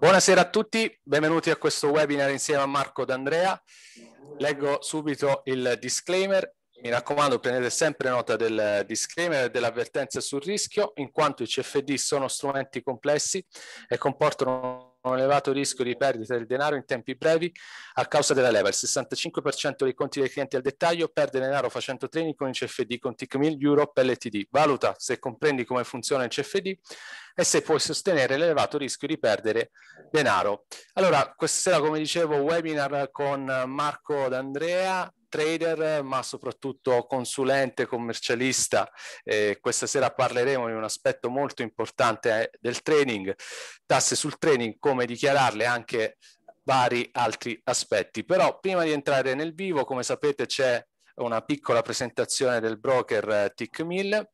Buonasera a tutti, benvenuti a questo webinar insieme a Marco D'Andrea. Leggo subito il disclaimer. Mi raccomando, prendete sempre nota del disclaimer e dell'avvertenza sul rischio, in quanto i CFD sono strumenti complessi e comportano un elevato rischio di perdita del denaro in tempi brevi a causa della leva. Il 65% dei conti dei clienti al dettaglio perde denaro facendo training con il CFD, con TICMIL, Europe, LTD. Valuta se comprendi come funziona il CFD e se puoi sostenere l'elevato rischio di perdere denaro. Allora, questa sera, come dicevo, webinar con Marco D'Andrea, trader, ma soprattutto consulente, commercialista. Eh, questa sera parleremo di un aspetto molto importante eh, del trading, tasse sul trading, come dichiararle anche vari altri aspetti. Però prima di entrare nel vivo, come sapete, c'è una piccola presentazione del broker eh, TIC 1000.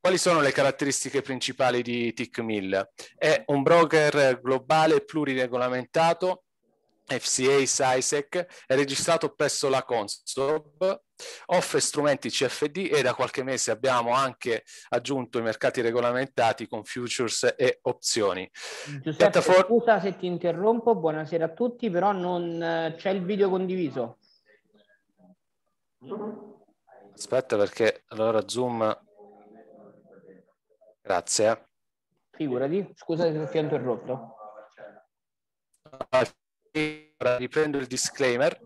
Quali sono le caratteristiche principali di TIC 1000? È un broker globale pluriregolamentato FCA SISEC è registrato presso la Consob, offre strumenti CFD e da qualche mese abbiamo anche aggiunto i mercati regolamentati con futures e opzioni. Giuseppe, Piattaform... scusa se ti interrompo, buonasera a tutti, però non eh, c'è il video condiviso. Aspetta perché allora Zoom... Grazie. Figurati, scusa se ti ho interrotto. Ah, riprendo il disclaimer,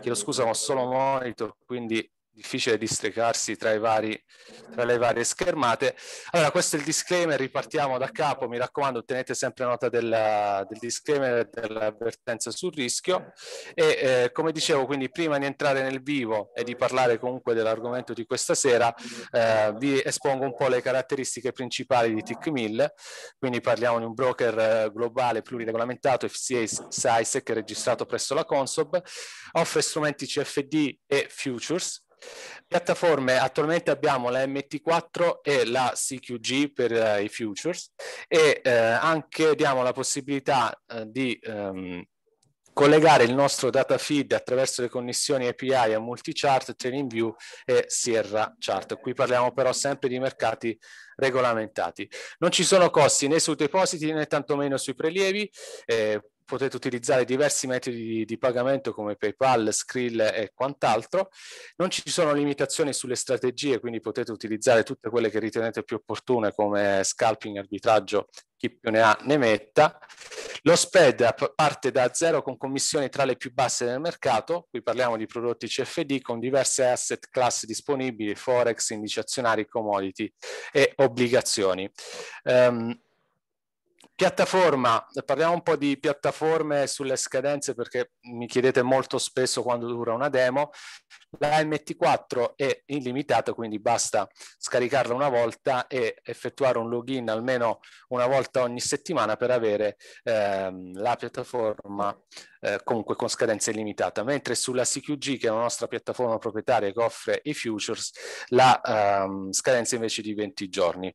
chiedo scusa ma ho solo monitor, quindi difficile districarsi tra, vari, tra, le varie schermate. Allora, questo è il disclaimer, ripartiamo da capo, mi raccomando, tenete sempre nota della, del disclaimer e dell'avvertenza sul rischio e eh, come dicevo, quindi prima di entrare nel vivo e di parlare comunque dell'argomento di questa sera, eh, vi espongo un po' le caratteristiche principali di TIC1000, quindi parliamo di un broker eh, globale pluriregolamentato FCA SISEC registrato presso la Consob, offre strumenti CFD e futures, Piattaforme, attualmente abbiamo la MT4 e la CQG per eh, i futures e eh, anche diamo la possibilità eh, di ehm, collegare il nostro data feed attraverso le connessioni API a Multichart, TrainingView e Sierra Chart. Qui parliamo però sempre di mercati regolamentati. Non ci sono costi né sui depositi né tantomeno sui prelievi, eh, potete utilizzare diversi metodi di, di, pagamento come PayPal, Skrill e quant'altro. Non ci sono limitazioni sulle strategie, quindi potete utilizzare tutte quelle che ritenete più opportune come scalping, arbitraggio, chi più ne ha ne metta. Lo spread parte da zero con commissioni tra le più basse del mercato, qui parliamo di prodotti CFD con diverse asset class disponibili, forex, indici azionari, commodity e obbligazioni. Um, Piattaforma, parliamo un po' di piattaforme sulle scadenze perché mi chiedete molto spesso quando dura una demo. La MT4 è illimitata, quindi basta scaricarla una volta e effettuare un login almeno una volta ogni settimana per avere ehm, la piattaforma eh, comunque con scadenza illimitata. Mentre sulla CQG, che è la nostra piattaforma proprietaria che offre i futures, la ehm, scadenza invece di 20 giorni.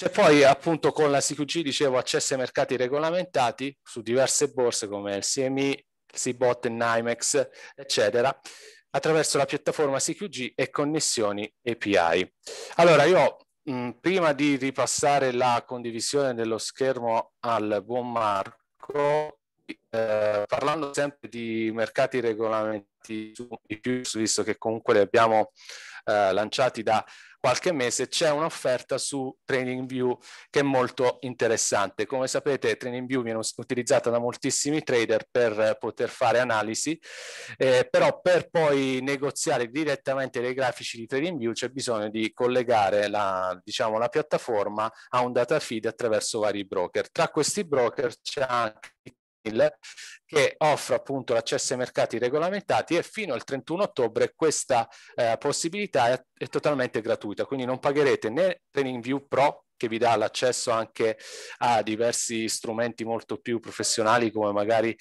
C'è cioè, poi appunto con la CQG, dicevo, accesso ai mercati regolamentati su diverse borse come il CME, il CBOT, il NYMEX, eccetera, attraverso la piattaforma CQG e connessioni API. Allora io mh, prima di ripassare la condivisione dello schermo al buon Marco, eh, parlando sempre di mercati regolamentati visto che comunque li abbiamo eh, lanciati da qualche mese c'è un'offerta su TradingView che è molto interessante. Come sapete TradingView viene utilizzata da moltissimi trader per poter fare analisi, eh, però per poi negoziare direttamente dei grafici di TradingView c'è bisogno di collegare la, diciamo, la piattaforma a un data feed attraverso vari broker. Tra questi broker c'è anche Bill che offre appunto l'accesso ai mercati regolamentati e fino al 31 ottobre questa eh, possibilità è, è totalmente gratuita, quindi non pagherete né TradingView Pro che vi dà l'accesso anche a diversi strumenti molto più professionali come magari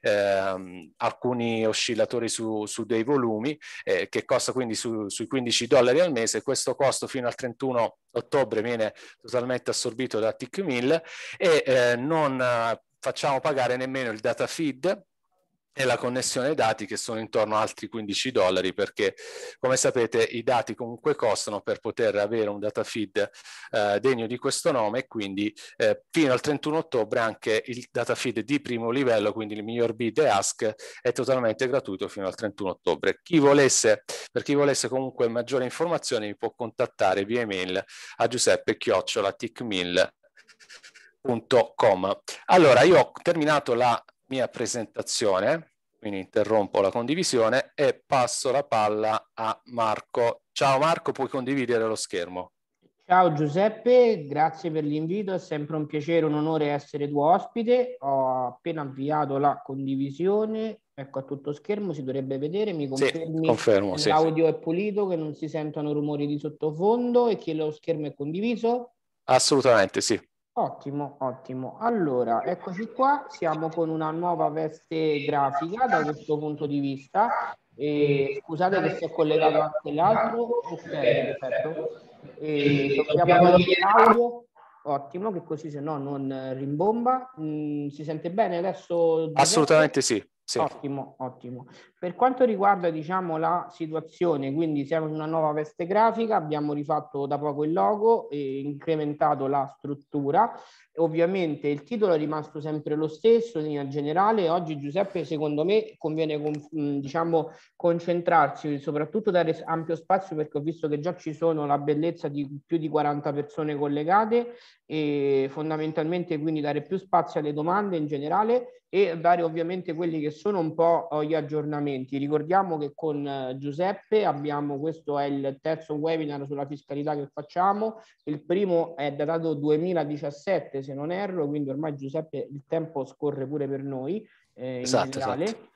ehm, alcuni oscillatori su, su dei volumi eh, che costa quindi su, sui 15 dollari al mese questo costo fino al 31 ottobre viene totalmente assorbito da TIC e eh, non facciamo pagare nemmeno il data feed e la connessione dati che sono intorno a altri 15 dollari perché come sapete i dati comunque costano per poter avere un data feed eh, degno di questo nome e quindi eh, fino al 31 ottobre anche il data feed di primo livello quindi il miglior bid e ask è totalmente gratuito fino al 31 ottobre chi volesse, per chi volesse comunque maggiori informazioni mi può contattare via email a giuseppe chiocciola ticmill punto com. Allora, io ho terminato la mia presentazione, quindi interrompo la condivisione e passo la palla a Marco. Ciao Marco, puoi condividere lo schermo. Ciao Giuseppe, grazie per l'invito, è sempre un piacere, un onore essere tuo ospite. Ho appena avviato la condivisione, ecco a tutto schermo si dovrebbe vedere, mi confermi sì, confermo, che l'audio sì. è pulito, che non si sentono rumori di sottofondo e che lo schermo è condiviso? Assolutamente sì. Ottimo, ottimo. Allora, eccoci qua, siamo con una nuova veste grafica da questo punto di vista. E, scusate che si collegato anche l'altro. Ok, perfetto. E, dobbiamo togliere l'audio. Ottimo, che così se no non rimbomba. Mm, si sente bene adesso? Assolutamente sì. Sì. Ottimo, ottimo. Per quanto riguarda diciamo, la situazione, quindi siamo in una nuova veste grafica, abbiamo rifatto da poco il logo e incrementato la struttura. Ovviamente il titolo è rimasto sempre lo stesso in linea generale. Oggi Giuseppe, secondo me, conviene mm, diciamo, concentrarsi soprattutto dare ampio spazio perché ho visto che già ci sono la bellezza di più di 40 persone collegate e fondamentalmente quindi dare più spazio alle domande in generale e dare ovviamente quelli che sono un po' gli aggiornamenti. Ricordiamo che con eh, Giuseppe abbiamo, questo è il terzo webinar sulla fiscalità che facciamo, il primo è datato 2017 se non erro, quindi ormai Giuseppe il tempo scorre pure per noi eh, esatto, esatto, generale. Esatto.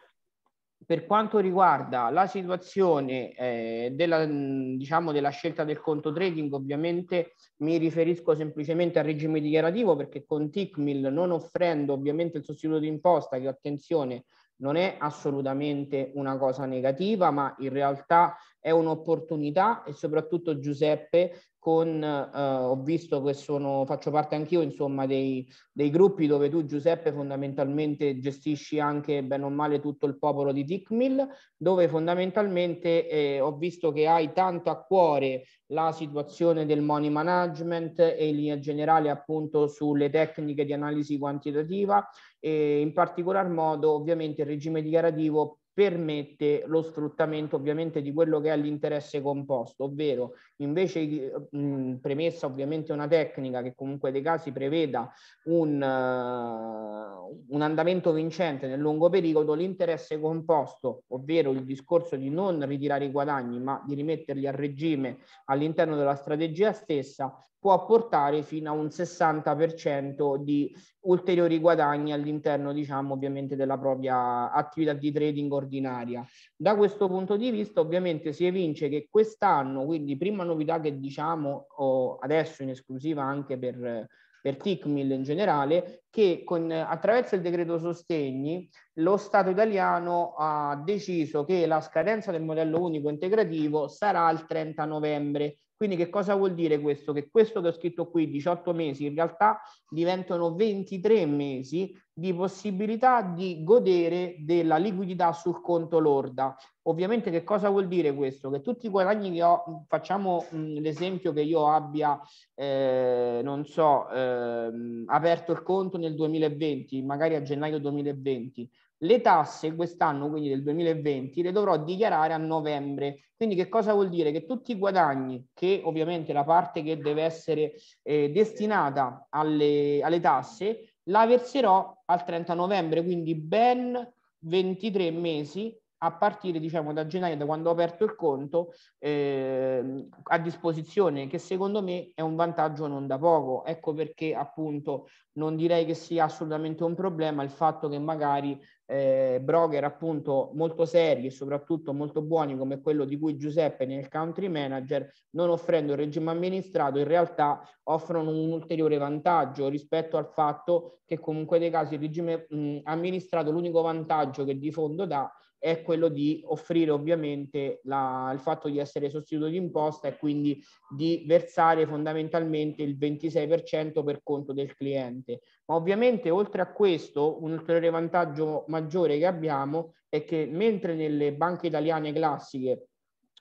Per quanto riguarda la situazione eh, della, mm, diciamo, della scelta del conto trading, ovviamente mi riferisco semplicemente al regime dichiarativo perché con TICMIL, non offrendo ovviamente il sostituto di imposta, che attenzione non è assolutamente una cosa negativa, ma in realtà è un'opportunità e soprattutto Giuseppe con, eh, ho visto che sono, faccio parte anch'io insomma dei, dei, gruppi dove tu Giuseppe fondamentalmente gestisci anche bene o male tutto il popolo di Dickmill, dove fondamentalmente eh, ho visto che hai tanto a cuore la situazione del money management e in linea generale appunto sulle tecniche di analisi quantitativa e in particolar modo ovviamente il regime dichiarativo permette lo sfruttamento ovviamente di quello che è l'interesse composto, ovvero invece mh, premessa ovviamente una tecnica che comunque dei casi preveda un, uh, un andamento vincente nel lungo periodo, l'interesse composto, ovvero il discorso di non ritirare i guadagni ma di rimetterli a regime all'interno della strategia stessa, può portare fino a un 60% di ulteriori guadagni all'interno, diciamo, ovviamente della propria attività di trading ordinaria. Da questo punto di vista, ovviamente, si evince che quest'anno, quindi prima novità che diciamo oh, adesso in esclusiva anche per per TICMIL in generale, che con, attraverso il decreto sostegni lo Stato italiano ha deciso che la scadenza del modello unico integrativo sarà il 30 novembre, quindi che cosa vuol dire questo? Che questo che ho scritto qui, 18 mesi, in realtà diventano 23 mesi di possibilità di godere della liquidità sul conto lorda. Ovviamente che cosa vuol dire questo? Che tutti i guadagni che ho, facciamo mm, l'esempio che io abbia, eh, non so, eh, aperto il conto nel 2020, magari a gennaio 2020, le tasse quest'anno, quindi del 2020, le dovrò dichiarare a novembre. Quindi che cosa vuol dire? Che tutti i guadagni, che ovviamente la parte che deve essere eh, destinata alle, alle tasse, la verserò al 30 novembre, quindi ben 23 mesi a partire diciamo da gennaio, da quando ho aperto il conto, eh, a disposizione, che secondo me è un vantaggio non da poco. Ecco perché appunto non direi che sia assolutamente un problema il fatto che magari eh, broker appunto molto seri e soprattutto molto buoni come quello di cui Giuseppe nel country manager, non offrendo il regime amministrato, in realtà offrono un ulteriore vantaggio rispetto al fatto che comunque dei casi il regime mh, amministrato l'unico vantaggio che di fondo dà è quello di offrire ovviamente la, il fatto di essere sostituto di imposta e quindi di versare fondamentalmente il 26% per conto del cliente. Ma ovviamente oltre a questo un ulteriore vantaggio maggiore che abbiamo è che mentre nelle banche italiane classiche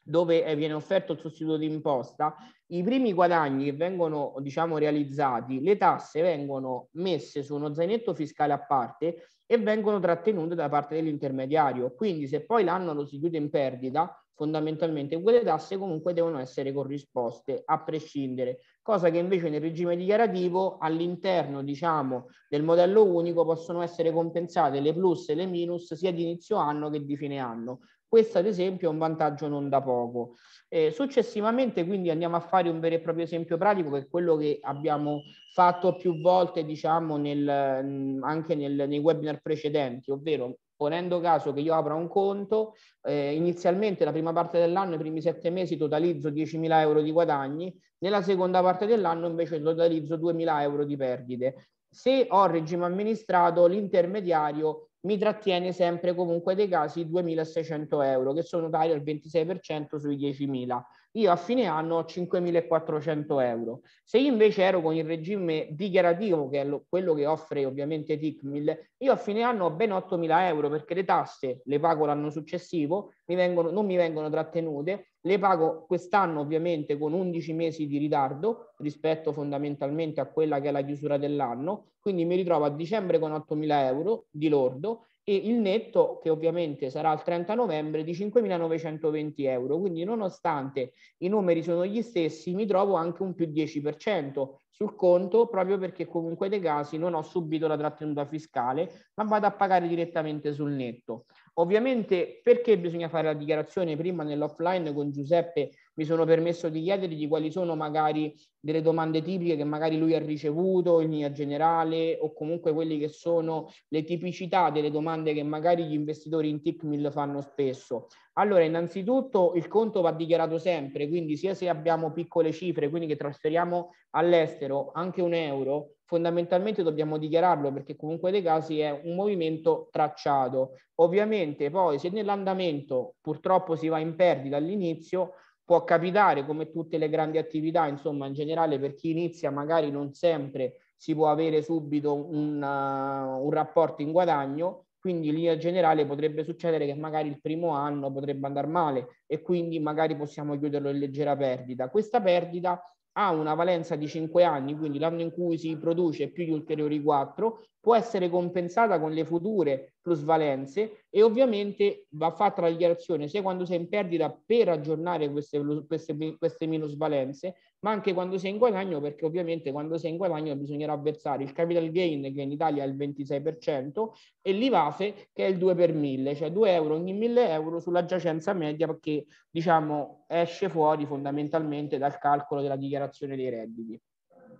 dove viene offerto il sostituto di imposta, i primi guadagni che vengono diciamo, realizzati, le tasse vengono messe su uno zainetto fiscale a parte e vengono trattenute da parte dell'intermediario. Quindi se poi l'anno lo si chiude in perdita, fondamentalmente quelle tasse comunque devono essere corrisposte a prescindere, cosa che invece nel regime dichiarativo all'interno diciamo, del modello unico possono essere compensate le plus e le minus sia di inizio anno che di fine anno. Questo ad esempio è un vantaggio non da poco. Eh, successivamente quindi andiamo a fare un vero e proprio esempio pratico che è quello che abbiamo fatto più volte diciamo nel, anche nel, nei webinar precedenti, ovvero ponendo caso che io apra un conto, eh, inizialmente la prima parte dell'anno, i primi sette mesi totalizzo 10.000 euro di guadagni, nella seconda parte dell'anno invece totalizzo 2.000 euro di perdite. Se ho regime amministrato, l'intermediario mi trattiene sempre comunque dei casi 2.600 euro, che sono tali al 26% sui 10.000 io a fine anno ho 5.400 euro. Se io invece ero con il regime dichiarativo, che è lo, quello che offre ovviamente TICMIL, io a fine anno ho ben 8.000 euro perché le tasse le pago l'anno successivo, mi vengono, non mi vengono trattenute, le pago quest'anno ovviamente con 11 mesi di ritardo rispetto fondamentalmente a quella che è la chiusura dell'anno, quindi mi ritrovo a dicembre con 8.000 euro di lordo e il netto che ovviamente sarà il 30 novembre di 5.920 euro. Quindi nonostante i numeri sono gli stessi mi trovo anche un più 10% sul conto proprio perché comunque dei casi non ho subito la trattenuta fiscale ma vado a pagare direttamente sul netto. Ovviamente perché bisogna fare la dichiarazione prima nell'offline con Giuseppe mi sono permesso di chiedergli quali sono magari delle domande tipiche che magari lui ha ricevuto in linea generale o comunque quelle che sono le tipicità delle domande che magari gli investitori in TICMIL fanno spesso. Allora, innanzitutto il conto va dichiarato sempre, quindi sia se abbiamo piccole cifre, quindi che trasferiamo all'estero anche un euro, fondamentalmente dobbiamo dichiararlo perché comunque dei casi è un movimento tracciato. Ovviamente poi se nell'andamento purtroppo si va in perdita all'inizio, può capitare come tutte le grandi attività, insomma, in generale per chi inizia magari non sempre si può avere subito un, uh, un rapporto in guadagno, quindi in linea generale potrebbe succedere che magari il primo anno potrebbe andare male e quindi magari possiamo chiuderlo in leggera perdita. Questa perdita ha una valenza di 5 anni, quindi l'anno in cui si produce più di ulteriori 4, può essere compensata con le future plusvalenze e ovviamente va fatta la dichiarazione sia quando sei in perdita per aggiornare queste, queste, queste minusvalenze, ma anche quando sei in guadagno, perché ovviamente quando sei in guadagno bisognerà versare il capital gain, che in Italia è il 26%, e l'IVAFE, che è il 2 per 1000, cioè 2 euro ogni 1000 euro sulla giacenza media, che diciamo esce fuori fondamentalmente dal calcolo della dichiarazione dei redditi.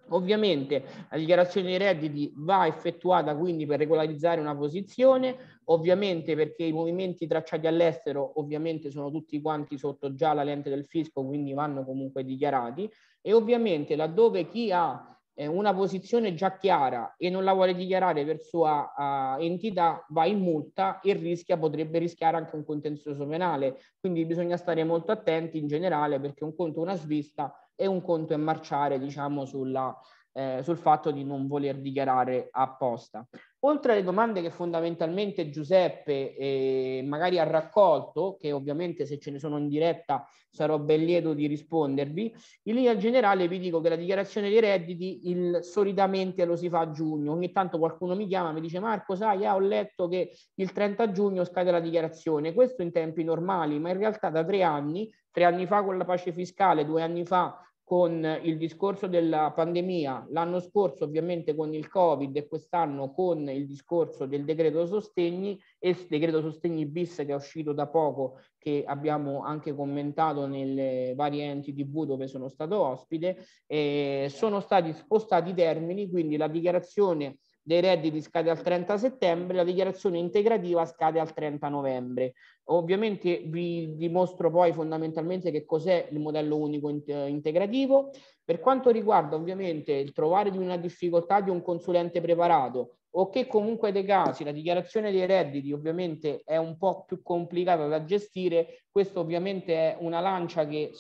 Ovviamente la dichiarazione dei redditi va effettuata quindi per regolarizzare una posizione, ovviamente perché i movimenti tracciati all'estero ovviamente sono tutti quanti sotto già la lente del fisco, quindi vanno comunque dichiarati e ovviamente laddove chi ha eh, una posizione già chiara e non la vuole dichiarare per sua uh, entità va in multa e rischia, potrebbe rischiare anche un contenzioso penale. Quindi bisogna stare molto attenti in generale perché un conto è una svista, e un conto è marciare diciamo sulla, eh, sul fatto di non voler dichiarare apposta. Oltre alle domande che fondamentalmente Giuseppe eh, magari ha raccolto, che ovviamente se ce ne sono in diretta sarò ben lieto di rispondervi, in linea generale vi dico che la dichiarazione dei redditi il, solitamente lo si fa a giugno. Ogni tanto qualcuno mi chiama e mi dice Marco, sai, ah, ho letto che il 30 giugno scade la dichiarazione. Questo in tempi normali, ma in realtà da tre anni, tre anni fa con la pace fiscale, due anni fa con il discorso della pandemia, l'anno scorso ovviamente con il Covid e quest'anno con il discorso del decreto sostegni e decreto sostegni bis che è uscito da poco, che abbiamo anche commentato nelle varie enti tv dove sono stato ospite, eh, sono stati spostati i termini, quindi la dichiarazione dei redditi scade al 30 settembre, la dichiarazione integrativa scade al 30 novembre. Ovviamente vi dimostro poi fondamentalmente che cos'è il modello unico eh, integrativo. Per quanto riguarda ovviamente il trovare di una difficoltà di un consulente preparato o che comunque dei casi la dichiarazione dei redditi ovviamente è un po' più complicata da gestire, questo ovviamente è una lancia che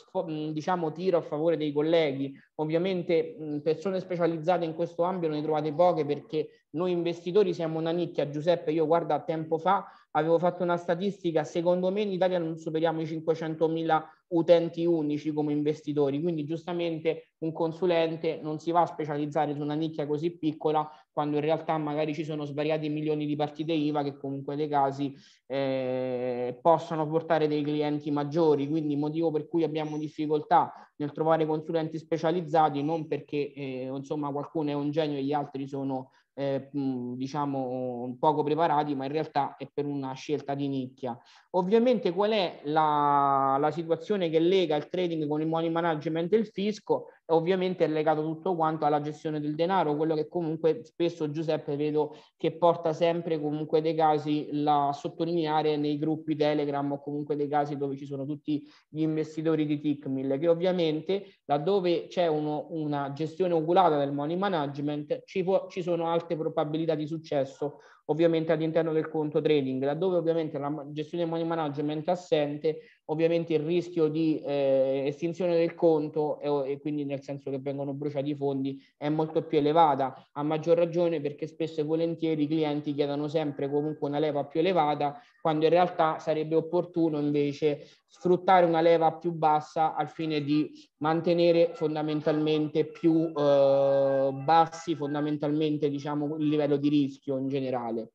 diciamo tiro a favore dei colleghi, ovviamente persone specializzate in questo ambito ne trovate poche perché noi investitori siamo una nicchia, Giuseppe, io guarda tempo fa avevo fatto una statistica, secondo me in Italia non superiamo i 500.000 utenti unici come investitori, quindi giustamente un consulente non si va a specializzare su una nicchia così piccola quando in realtà magari ci sono svariati milioni di partite IVA che comunque dei casi eh, possono portare dei clienti maggiori, quindi motivo per cui abbiamo difficoltà nel trovare consulenti specializzati, non perché eh, insomma qualcuno è un genio e gli altri sono eh, diciamo poco preparati, ma in realtà è per una scelta di nicchia. Ovviamente qual è la, la situazione che lega il trading con il money management e il fisco? ovviamente è legato tutto quanto alla gestione del denaro, quello che comunque spesso Giuseppe vedo che porta sempre comunque dei casi a sottolineare nei gruppi Telegram o comunque dei casi dove ci sono tutti gli investitori di Tickmill, che ovviamente laddove c'è uno, una gestione oculata del money management ci, può, ci sono alte probabilità di successo ovviamente all'interno del conto trading, laddove ovviamente la gestione del money management è assente ovviamente il rischio di eh, estinzione del conto e, e, quindi nel senso che vengono bruciati i fondi è molto più elevata, a maggior ragione perché spesso e volentieri i clienti chiedono sempre comunque una leva più elevata quando in realtà sarebbe opportuno invece sfruttare una leva più bassa al fine di mantenere fondamentalmente più eh, bassi fondamentalmente diciamo il livello di rischio in generale.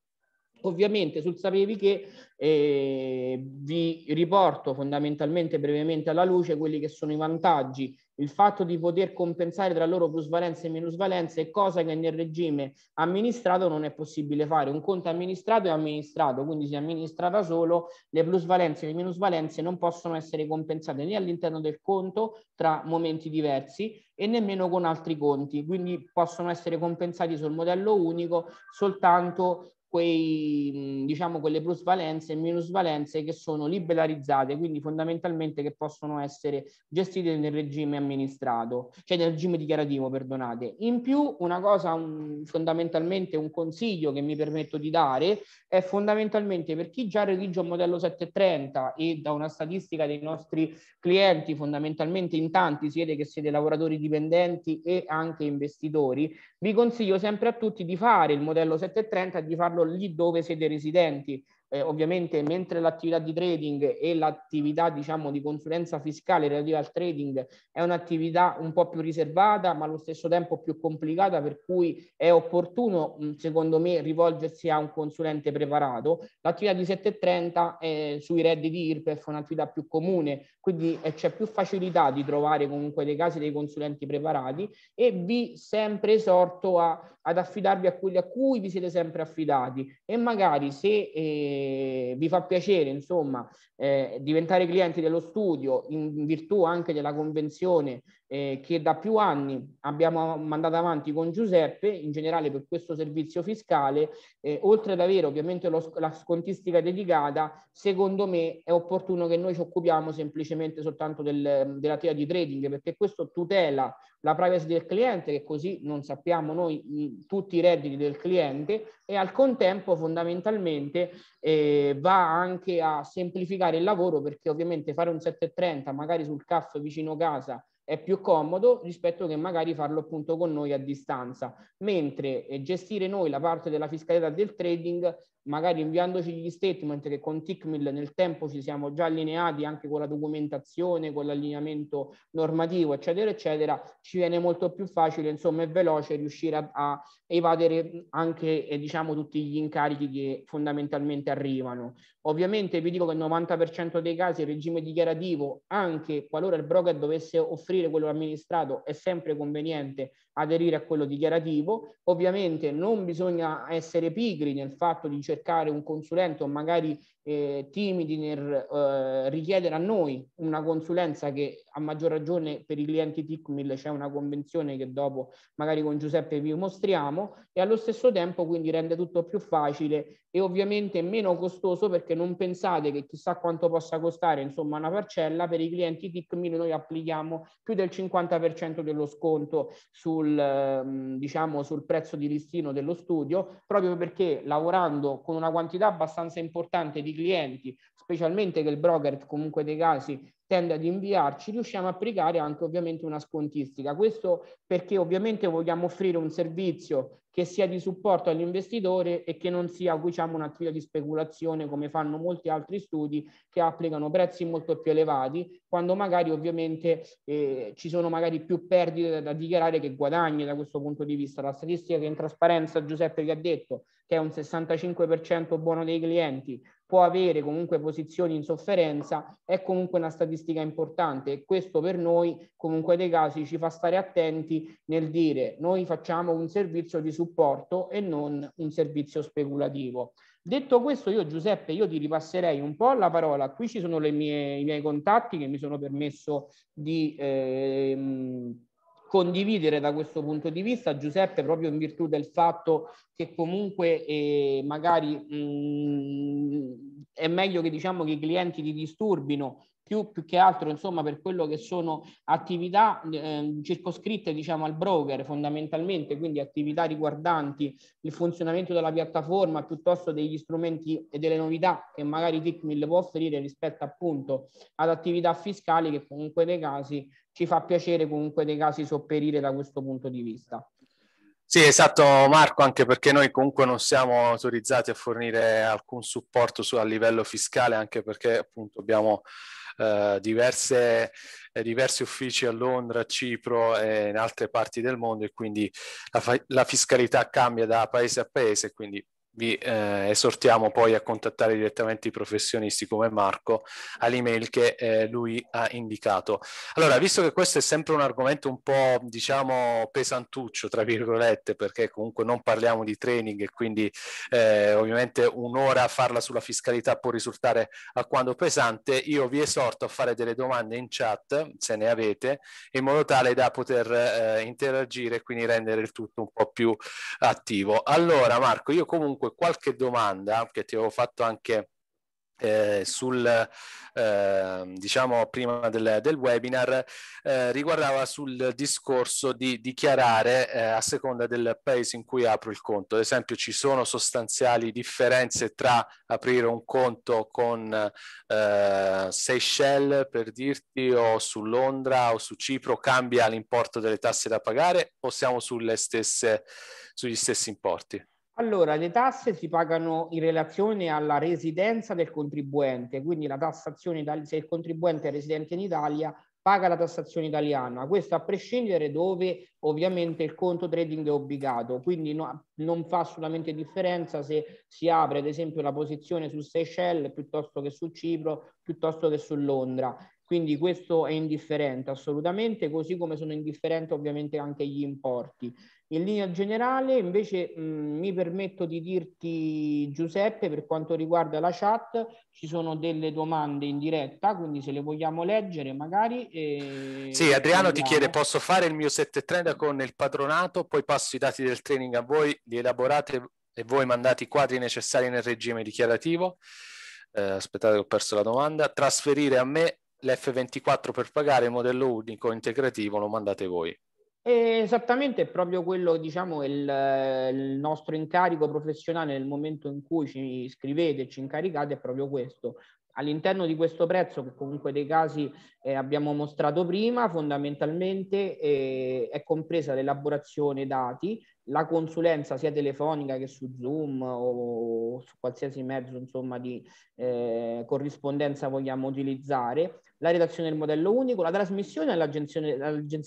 Ovviamente sul sapevi che eh, vi riporto fondamentalmente brevemente alla luce quelli che sono i vantaggi, il fatto di poter compensare tra loro plusvalenze e minusvalenze è cosa che nel regime amministrato non è possibile fare. Un conto amministrato è amministrato, quindi si amministra da solo, le plusvalenze e le minusvalenze non possono essere compensate né all'interno del conto tra momenti diversi e nemmeno con altri conti, quindi possono essere compensati sul modello unico soltanto quei, diciamo, quelle plusvalenze e minusvalenze che sono liberalizzate, quindi fondamentalmente che possono essere gestite nel regime amministrato, cioè nel regime dichiarativo, perdonate. In più, una cosa un, fondamentalmente un consiglio che mi permetto di dare è fondamentalmente per chi già redige un modello 730 e da una statistica dei nostri clienti, fondamentalmente in tanti siete che siete lavoratori dipendenti e anche investitori, vi consiglio sempre a tutti di fare il modello 730 e di farlo lì dove siete residenti eh, ovviamente mentre l'attività di trading e l'attività diciamo di consulenza fiscale relativa al trading è un'attività un po' più riservata ma allo stesso tempo più complicata per cui è opportuno secondo me rivolgersi a un consulente preparato l'attività di 730 eh, sui redditi IRPEF è un'attività più comune quindi eh, c'è più facilità di trovare comunque dei casi dei consulenti preparati e vi sempre esorto a, ad affidarvi a quelli a cui vi siete sempre affidati e magari se eh, e eh, vi fa piacere insomma eh, diventare clienti dello studio in virtù anche della convenzione eh, che da più anni abbiamo mandato avanti con Giuseppe in generale per questo servizio fiscale, eh, oltre ad avere ovviamente lo, la scontistica dedicata, secondo me è opportuno che noi ci occupiamo semplicemente soltanto del, dell'attività di trading perché questo tutela la privacy del cliente che così non sappiamo noi mm, tutti i redditi del cliente e al contempo fondamentalmente eh, eh, va anche a semplificare il lavoro perché ovviamente fare un 7.30 magari sul CAF vicino casa è più comodo rispetto che magari farlo appunto con noi a distanza, mentre eh, gestire noi la parte della fiscalità del trading magari inviandoci gli statement che con TICMIL nel tempo ci siamo già allineati anche con la documentazione, con l'allineamento normativo, eccetera, eccetera, ci viene molto più facile, insomma, e veloce riuscire a, a evadere anche, eh, diciamo, tutti gli incarichi che fondamentalmente arrivano. Ovviamente vi dico che nel 90% dei casi il regime dichiarativo, anche qualora il broker dovesse offrire quello amministrato, è sempre conveniente aderire a quello dichiarativo. Ovviamente non bisogna essere pigri nel fatto di cercare un consulente o magari eh, timidi nel eh, richiedere a noi una consulenza che a maggior ragione per i clienti TICMIL c'è una convenzione che dopo magari con Giuseppe vi mostriamo e allo stesso tempo quindi rende tutto più facile e ovviamente meno costoso perché non pensate che chissà quanto possa costare insomma una parcella per i clienti TICMIL noi applichiamo più del 50% dello sconto sul sul, ehm, diciamo, sul prezzo di listino dello studio, proprio perché lavorando con una quantità abbastanza importante di clienti, specialmente che il broker comunque dei casi tende ad inviarci, riusciamo a applicare anche ovviamente una scontistica. Questo perché ovviamente vogliamo offrire un servizio che sia di supporto all'investitore e che non sia diciamo, un'attività di speculazione come fanno molti altri studi che applicano prezzi molto più elevati quando magari ovviamente eh, ci sono magari più perdite da, da dichiarare che guadagni da questo punto di vista. La statistica che in trasparenza Giuseppe vi ha detto che è un 65% buono dei clienti, può avere comunque posizioni in sofferenza, è comunque una statistica importante e questo per noi comunque dei casi ci fa stare attenti nel dire noi facciamo un servizio di supporto e non un servizio speculativo. Detto questo, io Giuseppe, io ti ripasserei un po' la parola. Qui ci sono mie, i miei contatti che mi sono permesso di... Ehm, condividere da questo punto di vista Giuseppe proprio in virtù del fatto che comunque eh, magari mh, mm, è meglio che diciamo che i clienti ti disturbino più, più che altro insomma per quello che sono attività eh, circoscritte diciamo al broker fondamentalmente, quindi attività riguardanti il funzionamento della piattaforma piuttosto degli strumenti e delle novità che magari Tickmill può offrire rispetto appunto ad attività fiscali che comunque nei casi ci fa piacere comunque dei casi sopperire da questo punto di vista. Sì, esatto Marco, anche perché noi comunque non siamo autorizzati a fornire alcun supporto su, a livello fiscale, anche perché appunto abbiamo eh, diverse, eh, diversi uffici a Londra, Cipro e in altre parti del mondo e quindi la, la fiscalità cambia da paese a paese, quindi vi eh, esortiamo poi a contattare direttamente i professionisti come Marco all'email che eh, lui ha indicato. Allora, visto che questo è sempre un argomento un po', diciamo, pesantuccio, tra virgolette, perché comunque non parliamo di training e quindi eh, ovviamente un'ora a farla sulla fiscalità può risultare alquanto pesante, io vi esorto a fare delle domande in chat, se ne avete, in modo tale da poter eh, interagire e quindi rendere il tutto un po' più attivo. Allora, Marco, io comunque comunque qualche domanda che ti avevo fatto anche eh, sul eh, diciamo prima del, del webinar eh, riguardava sul discorso di dichiarare eh, a seconda del paese in cui apro il conto. Ad esempio, ci sono sostanziali differenze tra aprire un conto con eh, Seychelles per dirti o su Londra o su Cipro, cambia l'importo delle tasse da pagare o siamo sulle stesse, sugli stessi importi? Allora, le tasse si pagano in relazione alla residenza del contribuente, quindi la tassazione se il contribuente è residente in Italia paga la tassazione italiana, questo a prescindere dove ovviamente il conto trading è obbligato, quindi no, non fa assolutamente differenza se si apre ad esempio la posizione su Seychelles piuttosto che su Cipro, piuttosto che su Londra. Quindi questo è indifferente assolutamente, così come sono indifferenti ovviamente anche gli importi. In linea generale invece mh, mi permetto di dirti Giuseppe per quanto riguarda la chat ci sono delle domande in diretta quindi se le vogliamo leggere magari. E... Sì Adriano e ti chiede posso fare il mio 730 con il patronato poi passo i dati del training a voi li elaborate e voi mandate i quadri necessari nel regime dichiarativo. Eh, aspettate che ho perso la domanda. Trasferire a me l'F24 per pagare il modello unico integrativo lo mandate voi. Eh, esattamente, è proprio quello, diciamo, il, eh, il, nostro incarico professionale nel momento in cui ci scrivete, ci incaricate, è proprio questo. All'interno di questo prezzo, che comunque dei casi eh, abbiamo mostrato prima, fondamentalmente eh, è compresa l'elaborazione dati, la consulenza sia telefonica che su Zoom o su qualsiasi mezzo insomma, di eh, corrispondenza vogliamo utilizzare, la redazione del modello unico, la trasmissione all'agenzia,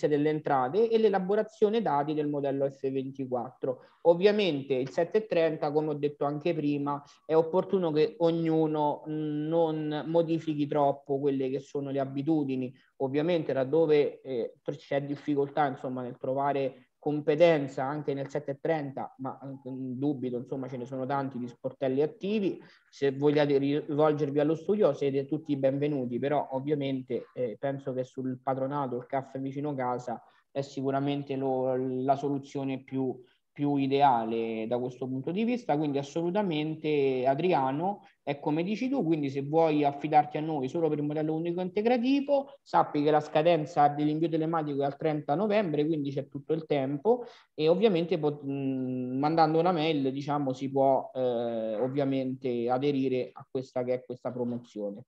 delle entrate e l'elaborazione dati del modello F24. Ovviamente il 730, come ho detto anche prima, è opportuno che ognuno non modifichi troppo quelle che sono le abitudini. Ovviamente laddove eh, c'è difficoltà insomma, nel trovare competenza anche nel 730, ma eh, dubito, insomma ce ne sono tanti di sportelli attivi, se vogliate rivolgervi allo studio siete tutti benvenuti, però ovviamente eh, penso che sul patronato, il caffè vicino casa, è sicuramente lo, la soluzione più, più ideale da questo punto di vista, quindi assolutamente Adriano è come dici tu, quindi se vuoi affidarti a noi solo per il modello unico integrativo, sappi che la scadenza dell'invio telematico è al 30 novembre, quindi c'è tutto il tempo e ovviamente pot- mm, mandando una mail diciamo si può eh, ovviamente aderire a questa che è questa promozione.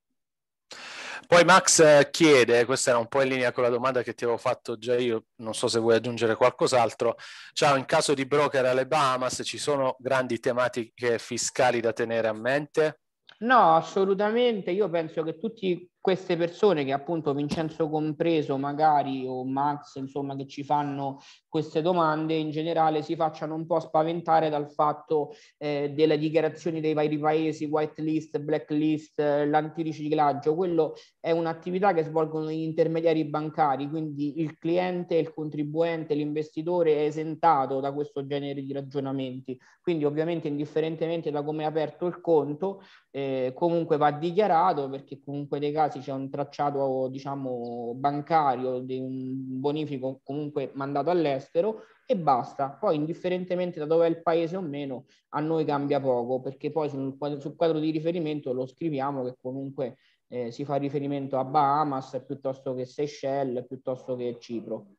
Poi Max eh, chiede, questa era un po' in linea con la domanda che ti avevo fatto già io, non so se vuoi aggiungere qualcos'altro, ciao, in caso di broker alle Bahamas ci sono grandi tematiche fiscali da tenere a mente? No, assolutamente, io penso che tutti queste persone che appunto Vincenzo compreso magari o Max insomma che ci fanno queste domande in generale si facciano un po' spaventare dal fatto eh, delle dichiarazioni dei vari paesi, whitelist, blacklist, eh, l'antiriciclaggio, quello è un'attività che svolgono gli intermediari bancari, quindi il cliente, il contribuente, l'investitore è esentato da questo genere di ragionamenti, quindi ovviamente indifferentemente da come è aperto il conto eh, comunque va dichiarato perché comunque dei casi casi c'è un tracciato diciamo, bancario di un bonifico comunque mandato all'estero e basta. Poi indifferentemente da dove è il paese o meno, a noi cambia poco perché poi sul, sul quadro di riferimento lo scriviamo che comunque eh, si fa riferimento a Bahamas piuttosto che Seychelles piuttosto che Cipro.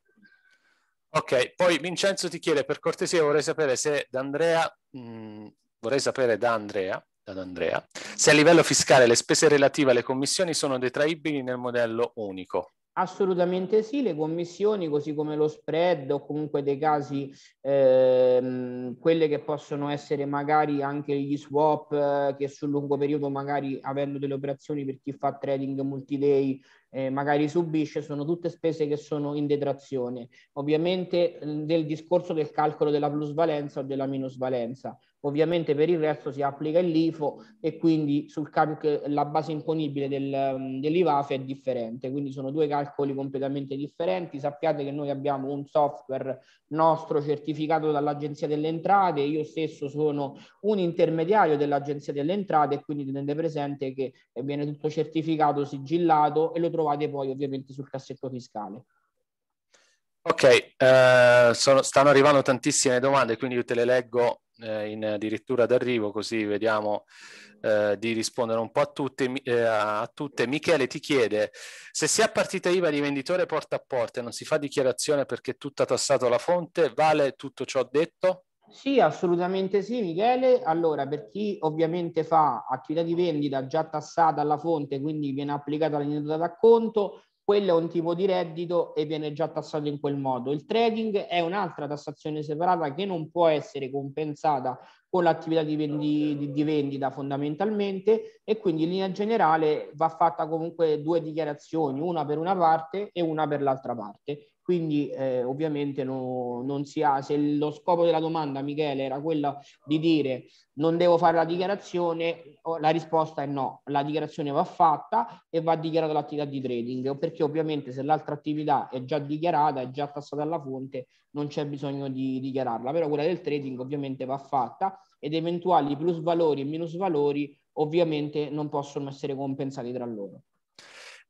Ok, poi Vincenzo ti chiede per cortesia, vorrei sapere se da Andrea, mh, mm, vorrei sapere da Andrea ad Andrea, se a livello fiscale le spese relative alle commissioni sono detraibili nel modello unico. Assolutamente sì, le commissioni, così come lo spread o comunque dei casi, ehm, quelle che possono essere magari anche gli swap eh, che sul lungo periodo magari avendo delle operazioni per chi fa trading multi-day eh, magari subisce, sono tutte spese che sono in detrazione. Ovviamente mm, del discorso del calcolo della plusvalenza o della minusvalenza. Ovviamente per il resto si applica il LIFO e quindi sul calc- la base imponibile del, mm, dell'IVAF è differente, quindi sono due calcoli completamente differenti. Sappiate che noi abbiamo un software nostro certificato dall'Agenzia delle Entrate, io stesso sono un intermediario dell'Agenzia delle Entrate e quindi tenete presente che viene tutto certificato, sigillato e lo trovate poi ovviamente sul cassetto fiscale. Ok, eh, sono, stanno arrivando tantissime domande, quindi io te le leggo eh, in addirittura d'arrivo, così vediamo eh, di rispondere un po' a tutte, eh, a tutte. Michele ti chiede se si ha partita IVA di venditore porta a porta e non si fa dichiarazione perché è tutta tassata la fonte, vale tutto ciò detto? Sì, assolutamente sì, Michele. Allora, per chi ovviamente fa attività di vendita già tassata alla fonte, quindi viene applicata l'indennità d'acconto, quello è un tipo di reddito e viene già tassato in quel modo. Il trading è un'altra tassazione separata che non può essere compensata con l'attività di, vendi, di, di, vendita fondamentalmente e quindi in linea generale va fatta comunque due dichiarazioni, una per una parte e una per l'altra parte. Quindi eh, ovviamente no, non si ha, se lo scopo della domanda Michele era quello di dire non devo fare la dichiarazione, la risposta è no, la dichiarazione va fatta e va dichiarata l'attività di trading, perché ovviamente se l'altra attività è già dichiarata, è già tassata alla fonte, non c'è bisogno di dichiararla, però quella del trading ovviamente va fatta ed eventuali plusvalori e minusvalori ovviamente non possono essere compensati tra loro.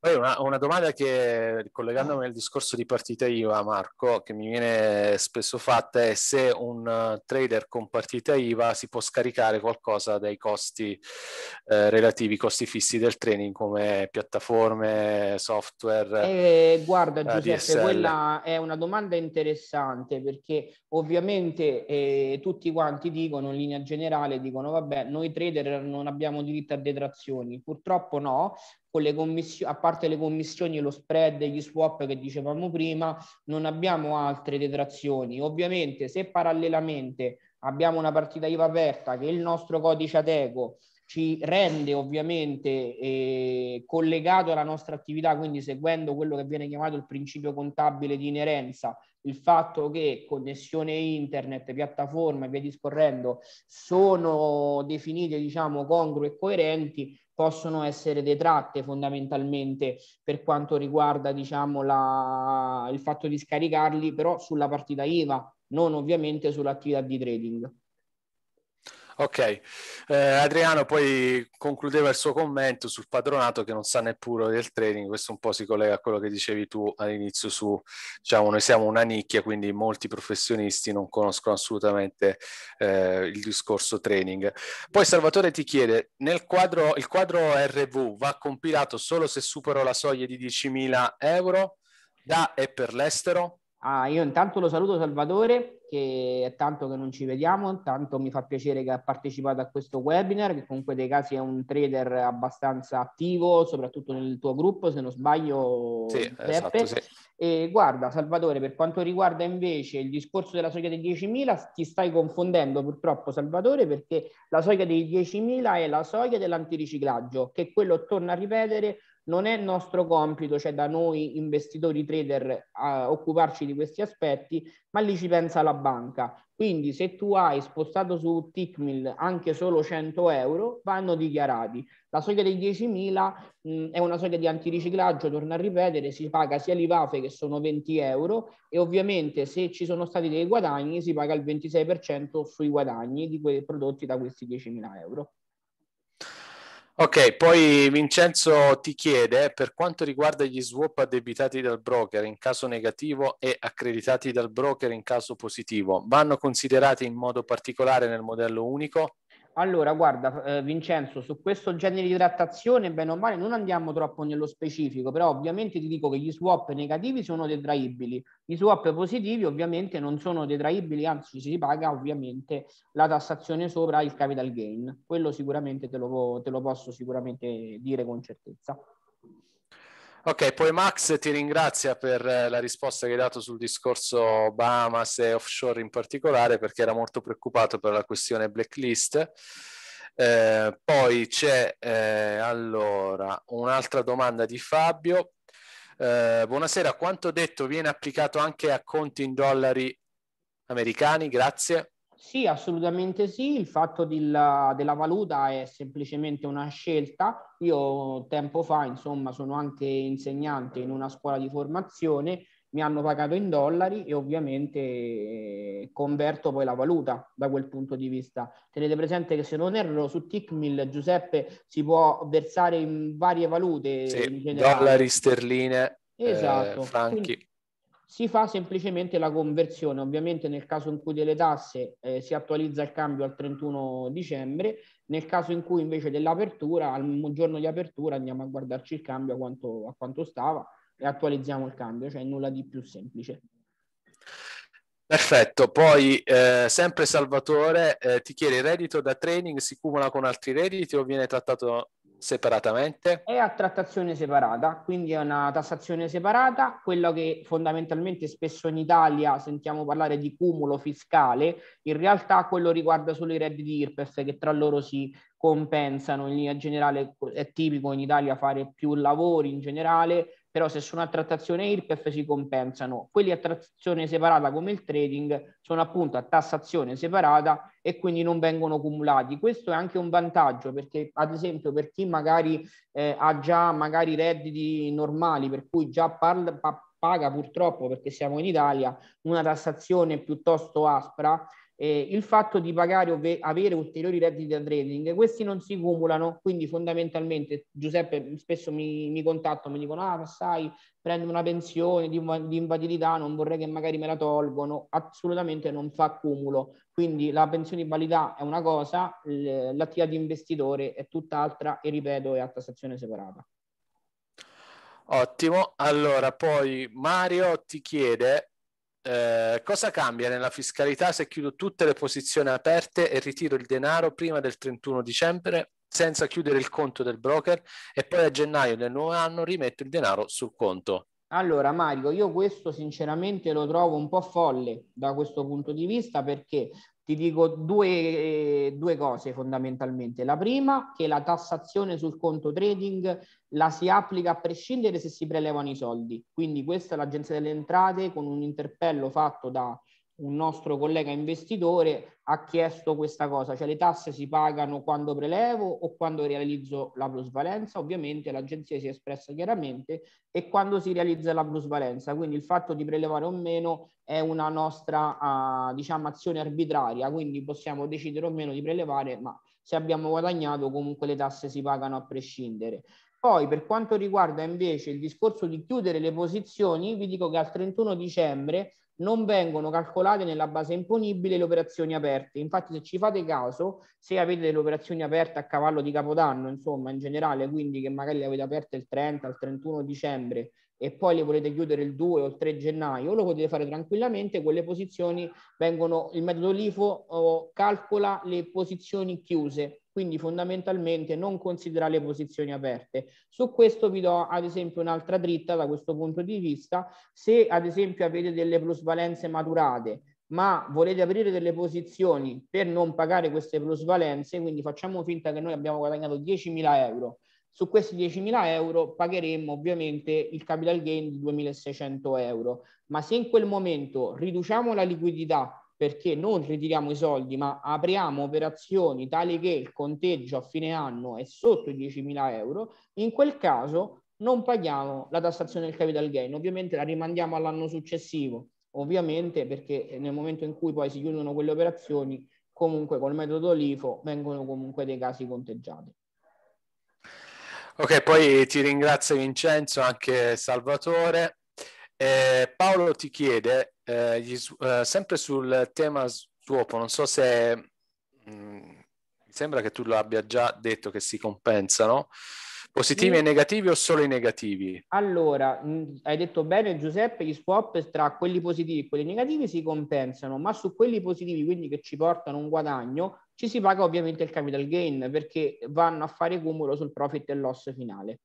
Poi una, una, domanda che, collegandomi ah. al discorso di partita IVA, Marco, che mi viene spesso fatta è se un eh, trader con partita IVA si può scaricare qualcosa dai costi eh, relativi, costi fissi del trading come piattaforme, software. Eh, guarda eh, Giuseppe, ADSL. quella è una domanda interessante perché ovviamente eh, tutti quanti dicono in linea generale, dicono vabbè, noi trader non abbiamo diritto a detrazioni, purtroppo no, con le commissioni, a parte le commissioni, lo spread e gli swap che dicevamo prima, non abbiamo altre detrazioni. Ovviamente se parallelamente abbiamo una partita IVA aperta che il nostro codice ATECO ci rende ovviamente eh, collegato alla nostra attività, quindi seguendo quello che viene chiamato il principio contabile di inerenza, il fatto che connessione internet, piattaforma e via discorrendo sono definite diciamo congrue e coerenti, possono essere detratte fondamentalmente per quanto riguarda diciamo, la, il fatto di scaricarli però sulla partita IVA, non ovviamente sull'attività di trading. Ok, eh, Adriano poi concludeva il suo commento sul padronato che non sa neppure del trading, questo un po' si collega a quello che dicevi tu all'inizio su, diciamo, noi siamo una nicchia, quindi molti professionisti non conoscono assolutamente eh, il discorso trading. Poi Salvatore ti chiede, nel quadro, il quadro RV va compilato solo se supero la soglia di 10.000 euro da e per l'estero? Ah, io intanto lo saluto Salvatore, che è tanto che non ci vediamo, intanto mi fa piacere che ha partecipato a questo webinar, che comunque dei casi è un trader abbastanza attivo, soprattutto nel tuo gruppo, se non sbaglio. Sì, esatto, sì. E guarda Salvatore, per quanto riguarda invece il discorso della soglia dei 10.000, ti stai confondendo purtroppo Salvatore, perché la soglia dei 10.000 è la soglia dell'antiriciclaggio, che quello torna a ripetere non è nostro compito, cioè da noi investitori trader, occuparci di questi aspetti, ma lì ci pensa la banca. Quindi se tu hai spostato su TICMIL anche solo 100 euro, vanno dichiarati. La soglia dei 10.000 mh, è una soglia di antiriciclaggio, torno a ripetere, si paga sia l'IVAFE che sono 20 euro e ovviamente se ci sono stati dei guadagni si paga il 26% sui guadagni di quei prodotti da questi 10.000 euro. Ok, poi Vincenzo ti chiede per quanto riguarda gli swap addebitati dal broker in caso negativo e accreditati dal broker in caso positivo, vanno considerati in modo particolare nel modello unico? Allora, guarda, eh, Vincenzo, su questo genere di trattazione, bene o male, non andiamo troppo nello specifico, però ovviamente ti dico che gli swap negativi sono detraibili, gli swap positivi ovviamente non sono detraibili, anzi si paga ovviamente la tassazione sopra il capital gain, quello sicuramente te lo, te lo posso sicuramente dire con certezza. Ok, poi Max ti ringrazia per eh, la risposta che hai dato sul discorso Bahamas e offshore in particolare perché era molto preoccupato per la questione blacklist. Eh, poi c'è eh, allora un'altra domanda di Fabio. Eh, buonasera, quanto detto viene applicato anche a conti in dollari americani? Grazie. Sì, assolutamente sì. Il fatto della, della valuta è semplicemente una scelta. Io tempo fa, insomma, sono anche insegnante in una scuola di formazione, mi hanno pagato in dollari e ovviamente eh, converto poi la valuta da quel punto di vista. Tenete presente che se non erro su Ticmil, Giuseppe si può versare in varie valute, sì, in dollari, sterline, eh, esatto. eh, franchi. Quindi, si fa semplicemente la conversione, ovviamente nel caso in cui delle tasse eh, si attualizza il cambio al 31 dicembre, nel caso in cui invece dell'apertura, al giorno di apertura andiamo a guardarci il cambio a quanto, a quanto stava e attualizziamo il cambio, cioè nulla di più semplice. Perfetto, poi eh, sempre Salvatore eh, ti chiede il reddito da training si cumula con altri redditi o viene trattato separatamente? È a trattazione separata, quindi è una tassazione separata, quello che fondamentalmente spesso in Italia sentiamo parlare di cumulo fiscale, in realtà quello riguarda solo i redditi IRPEF che tra loro si compensano, in linea generale è tipico in Italia fare più lavori in generale però se sono a trattazione IRPEF si compensano. Quelli a trattazione separata come il trading sono appunto a tassazione separata e quindi non vengono cumulati. Questo è anche un vantaggio perché ad esempio per chi magari eh, ha già magari redditi normali per cui già parla, pa- paga purtroppo perché siamo in Italia una tassazione piuttosto aspra, eh, il fatto di pagare o avere ulteriori redditi da trading, questi non si cumulano, quindi fondamentalmente Giuseppe mm, spesso mi, mi contattano, mi dicono ah sai prendo una pensione di, di, invalidità, non vorrei che magari me la tolgono, assolutamente non fa cumulo, quindi la pensione di invalidità è una cosa, l'attività di investitore è tutt'altra e ripeto è a tassazione separata. Ottimo, allora poi Mario ti chiede eh, cosa cambia nella fiscalità se chiudo tutte le posizioni aperte e ritiro il denaro prima del 31 dicembre senza chiudere il conto del broker e poi a gennaio del nuovo anno rimetto il denaro sul conto? Allora Mario, io questo sinceramente lo trovo un po' folle da questo punto di vista perché ti dico due, due, cose fondamentalmente. La prima, che la tassazione sul conto trading la si applica a prescindere se si prelevano i soldi. Quindi questa è l'Agenzia delle Entrate con un interpello fatto da un nostro collega investitore ha chiesto questa cosa, cioè le tasse si pagano quando prelevo o quando realizzo la plusvalenza, ovviamente l'agenzia si è espressa chiaramente, e quando si realizza la plusvalenza, quindi il fatto di prelevare o meno è una nostra uh, diciamo, azione arbitraria, quindi possiamo decidere o meno di prelevare, ma se abbiamo guadagnato comunque le tasse si pagano a prescindere. Poi per quanto riguarda invece il discorso di chiudere le posizioni, vi dico che al 31 dicembre non vengono calcolate nella base imponibile le operazioni aperte. Infatti, se ci fate caso, se avete delle operazioni aperte a cavallo di Capodanno, insomma, in generale, quindi che magari le avete aperte il 30, il 31 dicembre e poi le volete chiudere il 2 o il 3 gennaio, lo potete fare tranquillamente, quelle posizioni vengono, il metodo LIFO oh, calcola le posizioni chiuse quindi fondamentalmente non considera le posizioni aperte. Su questo vi do ad esempio un'altra dritta da questo punto di vista, se ad esempio avete delle plusvalenze maturate ma volete aprire delle posizioni per non pagare queste plusvalenze, quindi facciamo finta che noi abbiamo guadagnato 10.000 euro, su questi 10.000 euro pagheremo ovviamente il capital gain di 2.600 euro, ma se in quel momento riduciamo la liquidità perché non ritiriamo i soldi, ma apriamo operazioni tali che il conteggio a fine anno è sotto i 10.000 euro, in quel caso non paghiamo la tassazione del capital gain, ovviamente la rimandiamo all'anno successivo, ovviamente perché nel momento in cui poi si chiudono quelle operazioni, comunque col metodo LIFO vengono comunque dei casi conteggiati. Ok, poi ti ringrazio Vincenzo, anche Salvatore. Eh, Paolo ti chiede eh, gli, eh, sempre sul tema swap, non so se mh, mm, mi sembra che tu l'abbia già detto che si compensano. Positivi e negativi o solo i negativi? Allora, mm, hai detto bene Giuseppe, gli swap tra quelli positivi e quelli negativi si compensano, ma su quelli positivi, quindi che ci portano un guadagno, ci si paga ovviamente il capital gain perché vanno a fare cumulo sul profit e loss finale.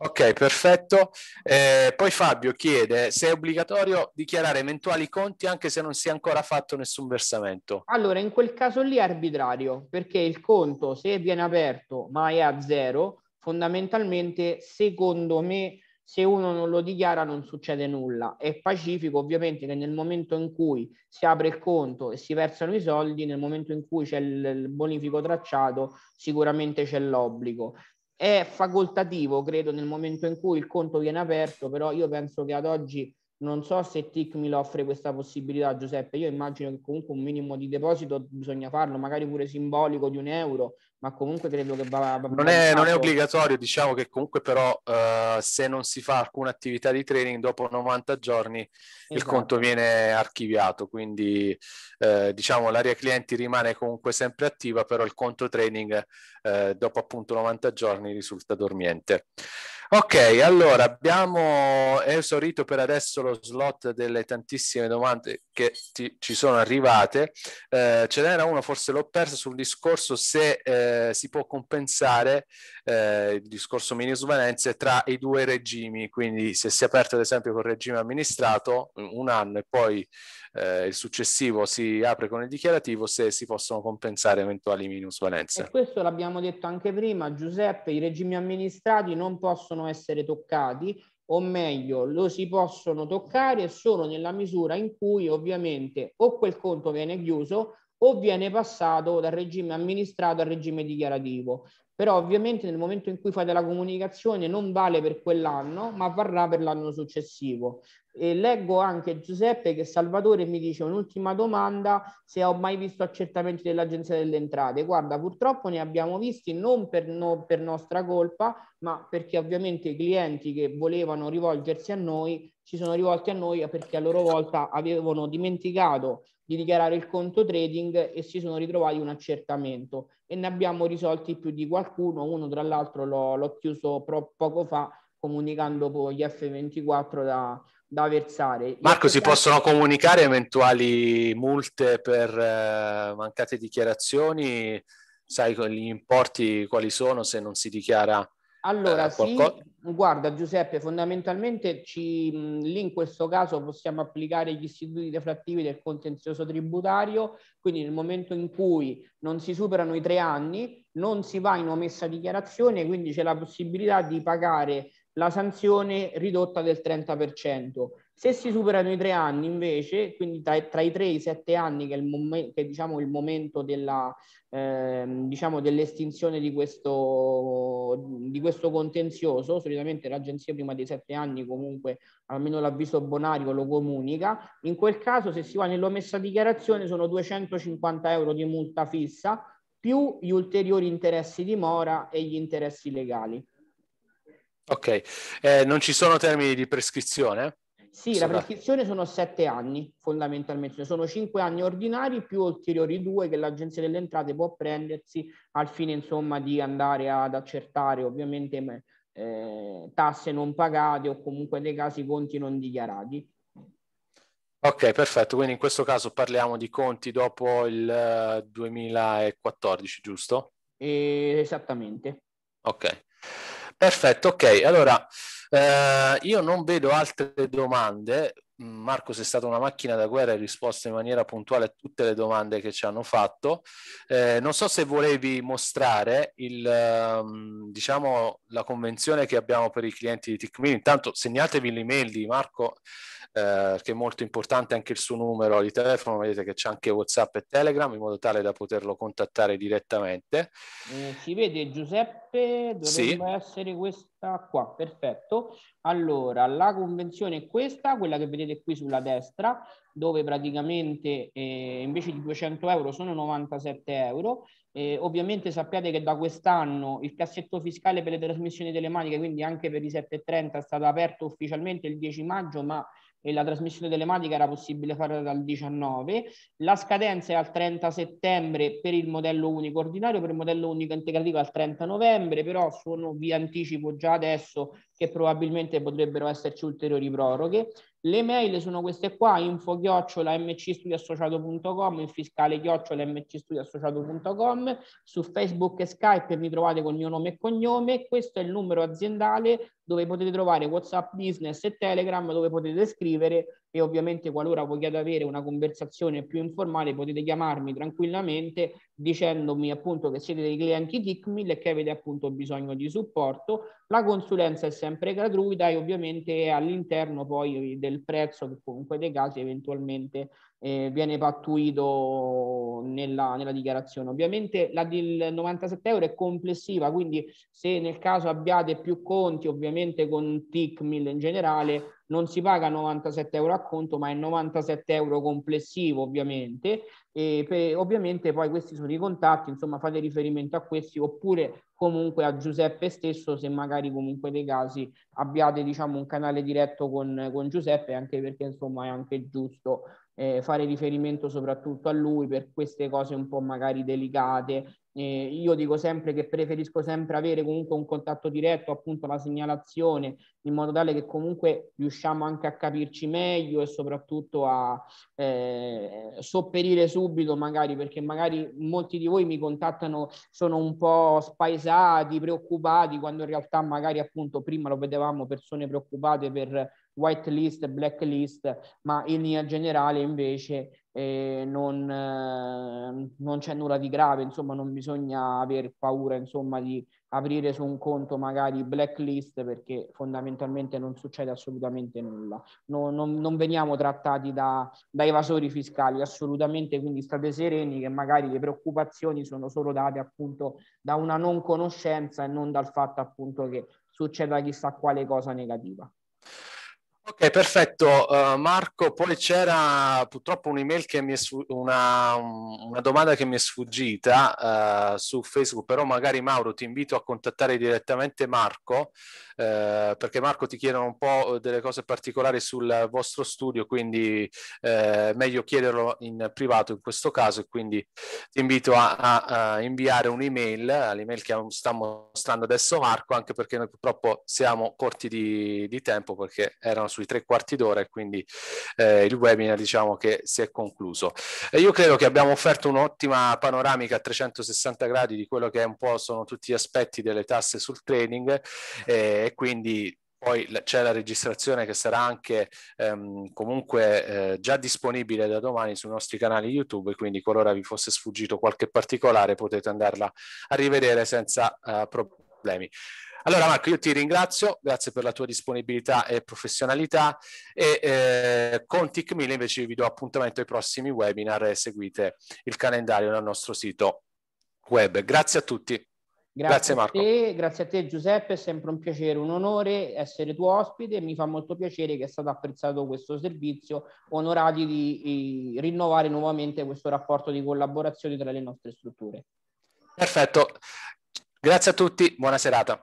Ok, perfetto. Eh, poi Fabio chiede se è obbligatorio dichiarare eventuali conti anche se non si è ancora fatto nessun versamento. Allora, in quel caso lì è arbitrario, perché il conto se viene aperto ma è a zero, fondamentalmente secondo me se uno non lo dichiara non succede nulla. È pacifico ovviamente che nel momento in cui si apre il conto e si versano i soldi, nel momento in cui c'è il bonifico tracciato, sicuramente c'è l'obbligo. È facoltativo, credo, nel momento in cui il conto viene aperto, però io penso che ad oggi non so se TIC mi offre questa possibilità, Giuseppe. Io immagino che comunque un minimo di deposito bisogna farlo, magari pure simbolico di un euro, ma comunque credo che va, va non, è, non, è, obbligatorio diciamo che comunque però uh, se non si fa alcuna attività di training dopo 90 giorni esatto. il conto viene archiviato quindi uh, diciamo l'area clienti rimane comunque sempre attiva però il conto training uh, dopo appunto 90 giorni risulta dormiente Ok, allora abbiamo esaurito per adesso lo slot delle tantissime domande che ti, ci sono arrivate. Eh, ce n'era una, forse l'ho persa, sul discorso se eh, si può compensare eh, il discorso minusvalenze tra i due regimi, quindi se si è aperto ad esempio col regime amministrato un anno e poi eh, il successivo si apre con il dichiarativo, se si possono compensare eventuali minusvalenze. E questo l'abbiamo detto anche prima, Giuseppe, i regimi amministrati non possono possono essere toccati, o meglio, lo si possono toccare solo nella misura in cui ovviamente o quel conto viene chiuso o viene passato dal regime amministrato al regime dichiarativo però ovviamente nel momento in cui fate la comunicazione non vale per quell'anno, ma varrà per l'anno successivo. E leggo anche Giuseppe che Salvatore mi dice un'ultima domanda se ho mai visto accertamenti dell'Agenzia delle Entrate. Guarda, purtroppo ne abbiamo visti non per, no, per nostra colpa, ma perché ovviamente i clienti che volevano rivolgersi a noi si sono rivolti a noi perché a loro volta avevano dimenticato di dichiarare il conto trading e si sono ritrovati un accertamento e ne abbiamo risolti più di qualcuno, uno tra l'altro l'ho, l'ho chiuso pro, poco fa comunicando con gli F24 da, da versare. Marco, F24... si possono comunicare eventuali multe per eh, mancate dichiarazioni? Sai gli importi quali sono se non si dichiara allora, eh, qualcosa... sì, guarda Giuseppe, fondamentalmente ci, lì in questo caso possiamo applicare gli istituti deflattivi del contenzioso tributario, quindi nel momento in cui non si superano i tre anni non si va in omessa dichiarazione, quindi c'è la possibilità di pagare la sanzione ridotta del 30%. Se si superano i tre anni invece, quindi tra, tra i tre e i sette anni che è il, mom- che è, diciamo, il momento della, eh, diciamo, dell'estinzione di questo, di questo contenzioso, solitamente l'agenzia prima dei sette anni comunque almeno l'avviso bonario lo comunica, in quel caso se si va nell'omessa dichiarazione sono 250 euro di multa fissa più gli ulteriori interessi di mora e gli interessi legali. Ok, eh, non ci sono termini di prescrizione? Sì, so la prescrizione sono sette anni fondamentalmente, cioè, sono cinque anni ordinari più ulteriori due che l'Agenzia delle Entrate può prendersi al fine insomma di andare ad accertare ovviamente eh, tasse non pagate o comunque dei casi conti non dichiarati. Ok, perfetto, quindi in questo caso parliamo di conti dopo il 2014, eh, giusto? esattamente. Ok, perfetto, ok. Allora, eh, io non vedo altre domande. Mm, Marco sei stata una macchina da guerra e hai risposto in maniera puntuale a tutte le domande che ci hanno fatto. Eh, non so se volevi mostrare il, ehm, diciamo, la convenzione che abbiamo per i clienti di TicMini. Intanto segnatevi l'email di Marco eh, che è molto importante anche il suo numero di telefono, vedete che c'è anche Whatsapp e Telegram in modo tale da poterlo contattare direttamente. Eh, si vede Giuseppe, dovrebbe sì. essere questa qua, perfetto. Allora, la convenzione è questa, quella che vedete qui sulla destra, dove praticamente eh, invece di 200 euro sono 97 euro. Eh, ovviamente sappiate che da quest'anno il cassetto fiscale per le trasmissioni telematiche, quindi anche per i 7.30, è stato aperto ufficialmente il 10 maggio, ma e la trasmissione telematica era possibile farla dal 19. La scadenza è al 30 settembre per il modello unico ordinario, per il modello unico integrativo al 30 novembre, però sono, vi anticipo già adesso che probabilmente potrebbero esserci ulteriori proroghe. Le mail sono queste qua, info chiocciola mcstudioassociato.com, il fiscale chiocciola mcstudioassociato.com, su Facebook e Skype mi trovate con il mio nome e cognome, questo è il numero aziendale dove potete trovare WhatsApp Business e Telegram dove potete scrivere e ovviamente qualora vogliate avere una conversazione più informale potete chiamarmi tranquillamente dicendomi appunto che siete dei clienti TICMIL e che avete appunto bisogno di supporto. La consulenza è sempre gratuita e ovviamente è all'interno poi del prezzo che comunque dei casi eventualmente eh, viene pattuito nella, nella dichiarazione. Ovviamente la del 97 euro è complessiva, quindi se nel caso abbiate più conti ovviamente con TICMIL in generale non si paga 97 euro a conto, ma è 97 euro complessivo ovviamente. E per, ovviamente poi questi sono i contatti, insomma fate riferimento a questi oppure comunque a Giuseppe stesso se magari comunque dei casi abbiate diciamo un canale diretto con, con Giuseppe anche perché insomma è anche giusto eh, fare riferimento soprattutto a lui per queste cose un po' magari delicate eh, io dico sempre che preferisco sempre avere comunque un contatto diretto, appunto la segnalazione, in modo tale che comunque riusciamo anche a capirci meglio e soprattutto a eh, sopperire subito magari, perché magari molti di voi mi contattano, sono un po' spaesati, preoccupati, quando in realtà magari appunto prima lo vedevamo persone preoccupate per whitelist, blacklist, ma in linea generale invece non, eh, non, c'è nulla di grave, insomma non bisogna aver paura insomma, di aprire su un conto magari blacklist perché fondamentalmente non succede assolutamente nulla. No, non, non, veniamo trattati da, da, evasori fiscali assolutamente, quindi state sereni che magari le preoccupazioni sono solo date appunto da una non conoscenza e non dal fatto appunto che succeda chissà quale cosa negativa. Ok, perfetto. Uh, Marco, poi c'era purtroppo un'email che mi è su- una, una domanda che mi è sfuggita uh, su Facebook, però magari Mauro ti invito a contattare direttamente Marco, uh, perché Marco ti chiedono un po' delle cose particolari sul vostro studio, quindi meglio chiederlo in privato in questo caso e quindi ti invito a, a, a inviare un'email, all'email che sta mostrando adesso Marco, anche perché noi purtroppo siamo corti di, di tempo perché erano su sui tre quarti d'ora e quindi eh, il webinar diciamo che si è concluso. E io credo che abbiamo offerto un'ottima panoramica a 360 gradi di quello che è un po' sono tutti gli aspetti delle tasse sul trading eh, e quindi poi c'è la registrazione che sarà anche ehm, comunque eh, già disponibile da domani sui nostri canali YouTube, quindi qualora vi fosse sfuggito qualche particolare potete andarla a rivedere senza eh, problemi. Allora Marco, io ti ringrazio, grazie per la tua disponibilità e professionalità e eh, con TICMIL invece vi do appuntamento ai prossimi webinar e seguite il calendario nel nostro sito web. Grazie a tutti. Grazie, grazie Marco. A te, grazie a te Giuseppe, è sempre un piacere, un onore essere tuo ospite, e mi fa molto piacere che è stato apprezzato questo servizio, onorati di, di rinnovare nuovamente questo rapporto di collaborazione tra le nostre strutture. Perfetto, grazie a tutti, buona serata.